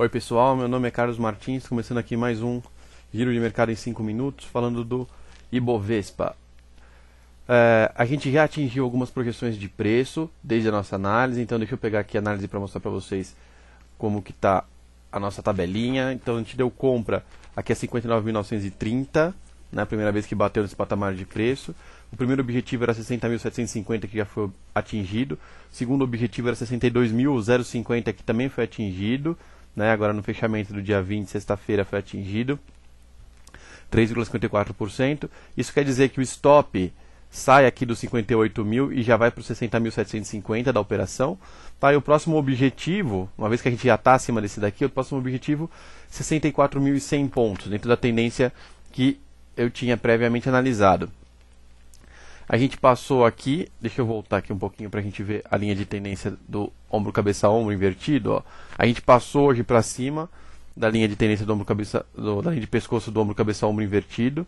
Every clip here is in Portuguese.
Oi pessoal, meu nome é Carlos Martins, começando aqui mais um Giro de Mercado em 5 Minutos, falando do Ibovespa. É, a gente já atingiu algumas projeções de preço desde a nossa análise, então deixa eu pegar aqui a análise para mostrar para vocês como que está a nossa tabelinha. Então a gente deu compra aqui é a 59.930, né, a primeira vez que bateu nesse patamar de preço. O primeiro objetivo era 60.750, que já foi atingido. O segundo objetivo era 62.050, que também foi atingido né, agora no fechamento do dia 20, sexta-feira, foi atingido, 3,54%. Isso quer dizer que o stop sai aqui dos 58 mil e já vai para os 60.750 da operação. Tá? E o próximo objetivo, uma vez que a gente já está acima desse daqui, o próximo objetivo 64.100 pontos, dentro da tendência que eu tinha previamente analisado. A gente passou aqui, deixa eu voltar aqui um pouquinho para a gente ver a linha de tendência do ombro cabeça ombro invertido. Ó. A gente passou hoje para cima da linha de tendência do ombro cabeça do, da linha de pescoço do ombro cabeça ombro invertido.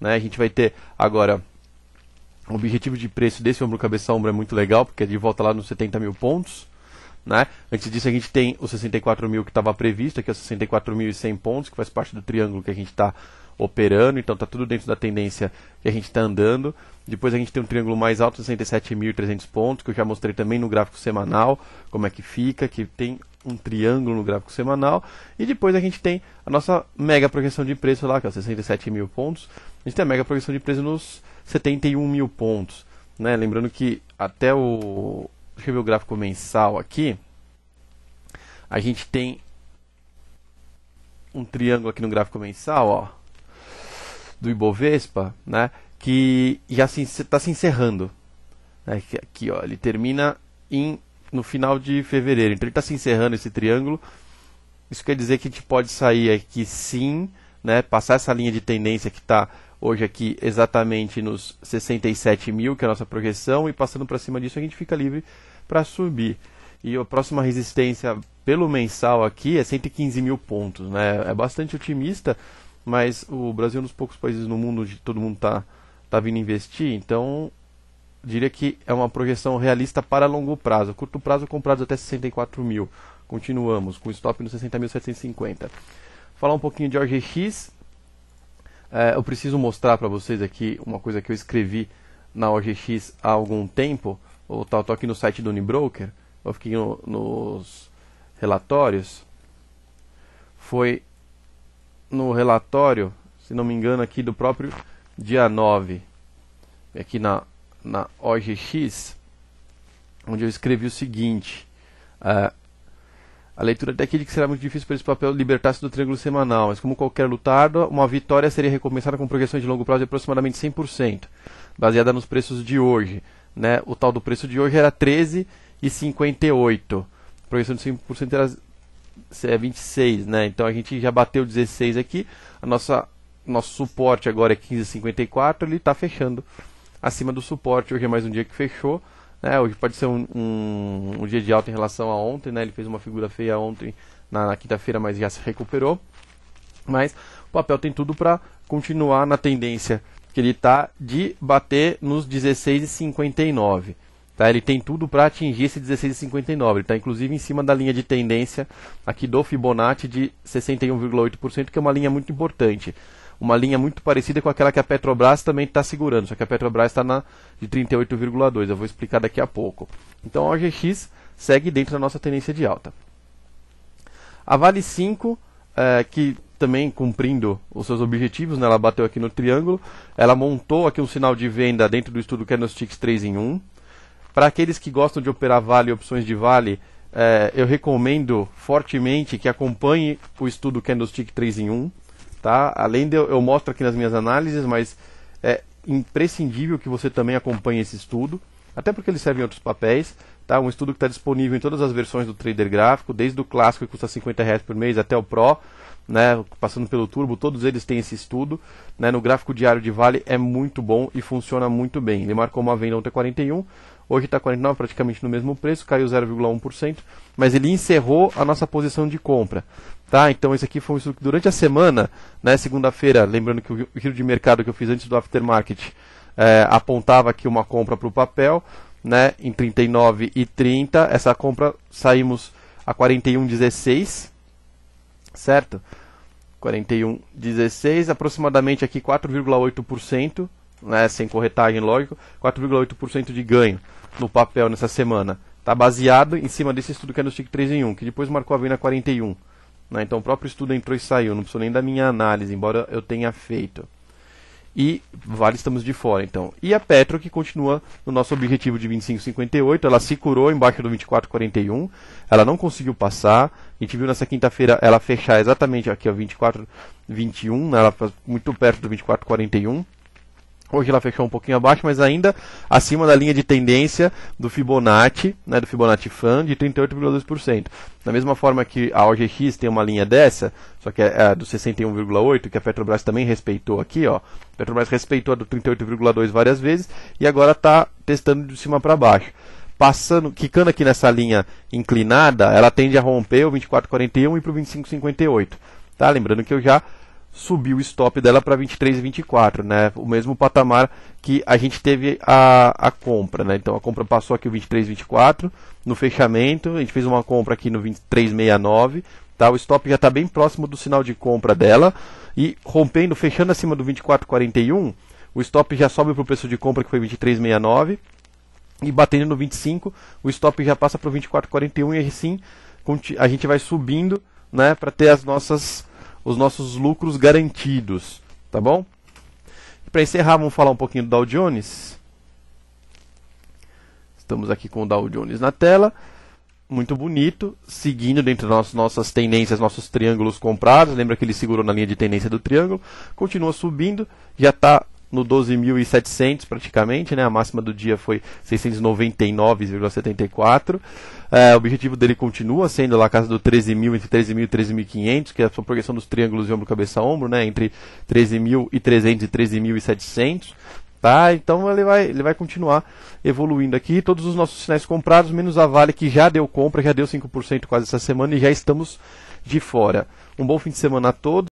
Né? A gente vai ter agora o objetivo de preço desse ombro cabeça ombro é muito legal porque é de volta lá nos 70 mil pontos. Né? Antes disso, a gente tem os 64 mil que estava previsto, aqui é os 100 pontos, que faz parte do triângulo que a gente está operando, então está tudo dentro da tendência que a gente está andando. Depois a gente tem um triângulo mais alto, 67.300 pontos, que eu já mostrei também no gráfico semanal, como é que fica, que tem um triângulo no gráfico semanal. E depois a gente tem a nossa mega progressão de preço lá, que é 67 mil pontos. A gente tem a mega progressão de preço nos 71 mil pontos. Né? Lembrando que até o... Deixa eu ver o gráfico mensal aqui. A gente tem um triângulo aqui no gráfico mensal, ó do Ibovespa, né, que já está se, tá se, encerrando. Né, aqui, ó, ele termina em, no final de fevereiro. Então ele está se encerrando esse triângulo. Isso quer dizer que a gente pode sair aqui sim, né, passar essa linha de tendência que está hoje aqui exatamente nos 67 mil, que é a nossa projeção, e passando para cima disso a gente fica livre para subir. E a próxima resistência pelo mensal aqui é 115 mil pontos. Né? É bastante otimista, mas o Brasil é um dos poucos países no mundo onde todo mundo está tá vindo investir, então diria que é uma projeção realista para longo prazo. Curto prazo, comprados até 64 mil. Continuamos, com stop no 60.750. Falar um pouquinho de OGX. É, eu preciso mostrar para vocês aqui uma coisa que eu escrevi na OGX há algum tempo. Estou tá, aqui no site do Unibroker, eu fiquei no, nos relatórios. Foi no relatório, se não me engano, aqui do próprio dia 9, aqui na, na OGX, onde eu escrevi o seguinte. Uh, a leitura daquele que será muito difícil para esse papel libertar-se do triângulo semanal, mas como qualquer lutado, uma vitória seria recompensada com projeção de longo prazo de aproximadamente 100%, baseada nos preços de hoje. Né? O tal do preço de hoje era 13,58. Projeção de 100% era é 26, né? Então a gente já bateu 16 aqui. A nossa nosso suporte agora é 15,54, ele está fechando acima do suporte. Hoje é mais um dia que fechou. Né? Hoje pode ser um, um, um, dia de alta em relação a ontem, né? Ele fez uma figura feia ontem na, na quinta-feira, mas já se recuperou. Mas o papel tem tudo para continuar na tendência que ele está de bater nos 16,59. Tá? Ele tem tudo para atingir esse 16,59. Ele está inclusive em cima da linha de tendência aqui do Fibonacci de 61,8%, que é uma linha muito importante. Uma linha muito parecida com aquela que a Petrobras também está segurando, só que a Petrobras está na de 38,2. Eu vou explicar daqui a pouco. Então a OGX segue dentro da nossa tendência de alta. A Vale 5, é, eh, que também cumprindo os seus objetivos, né, ela bateu aqui no triângulo, ela montou aqui um sinal de venda dentro do estudo Candlesticks 3 em 1, para aqueles que gostam de operar vale e opções de vale, é, eu recomendo fortemente que acompanhe o estudo Candlestick 3 em 1. Tá? Além de eu, eu mostro aqui nas minhas análises, mas é imprescindível que você também acompanhe esse estudo, até porque ele serve em outros papéis. Tá? Um estudo que está disponível em todas as versões do trader gráfico, desde o clássico que custa 50 reais por mês até o Pro. Né, passando pelo turbo, todos eles têm esse estudo. Né, no gráfico diário de Vale é muito bom e funciona muito bem. Ele marcou uma venda ontem 41, Hoje está 49, praticamente no mesmo preço, caiu 0,1%, mas ele encerrou a nossa posição de compra. Tá? Então esse aqui foi um estudo que durante a semana, né, segunda-feira, lembrando que o giro de mercado que eu fiz antes do aftermarket é, apontava aqui uma compra para o papel, né, em 39 e essa compra saímos a 41,16, certo? 41,16, aproximadamente aqui 4,8% né, sem corretagem, lógico, 4,8% de ganho no papel nessa semana. Está baseado em cima desse estudo que é no Stick 3 em 1, que depois marcou a venda 41. Né? Então o próprio estudo entrou e saiu, não precisou nem da minha análise, embora eu tenha feito. E vale, estamos de fora, então. E a Petro, que continua no nosso objetivo de 25,58, ela se curou embaixo do 24,41, ela não conseguiu passar. A gente viu nessa quinta-feira ela fechar exatamente aqui, ó, 24,21, né? ela muito perto do 24,41. Hoje ela fechou um pouquinho abaixo, mas ainda acima da linha de tendência do Fibonacci, né, do Fibonacci Fan, de 38,2%. Da mesma forma que a OGX tem uma linha dessa, só que é, é a do 61,8%, que a Petrobras também respeitou aqui, ó. A Petrobras respeitou a do 38,2% várias vezes e agora está testando de cima para baixo. Passando, quicando aqui nessa linha inclinada, ela tende a romper o 24,41 e para o 25,58. Tá? Lembrando que eu já subiu o stop dela para 23,24, né? O mesmo patamar que a gente teve a, a compra, né? Então a compra passou aqui o 23,24 no fechamento, a gente fez uma compra aqui no 23,69, tá? O stop já está bem próximo do sinal de compra dela e rompendo, fechando acima do 24,41, o stop já sobe para o preço de compra que foi 23,69 e batendo no 25, o stop já passa para o 24,41 e assim a gente vai subindo, né? Para ter as nossas os nossos lucros garantidos, tá bom? Para encerrar, vamos falar um pouquinho do Dow Jones. Estamos aqui com o Dow Jones na tela, muito bonito, seguindo dentro das nossas tendências, nossos triângulos comprados, lembra que ele segurou na linha de tendência do triângulo, continua subindo, já está no 12.700 praticamente, né? A máxima do dia foi 699,74. É, o objetivo dele continua sendo lá a casa do 13.000, entre 13.000 e 13.500, que é a progressão dos triângulos de ombro, cabeça, ombro, né? Entre 13.300 e 13.700. Tá, então ele vai, ele vai continuar evoluindo aqui. Todos os nossos sinais comprados, menos a Vale, que já deu compra, já deu 5% quase essa semana e já estamos de fora. Um bom fim de semana a todos.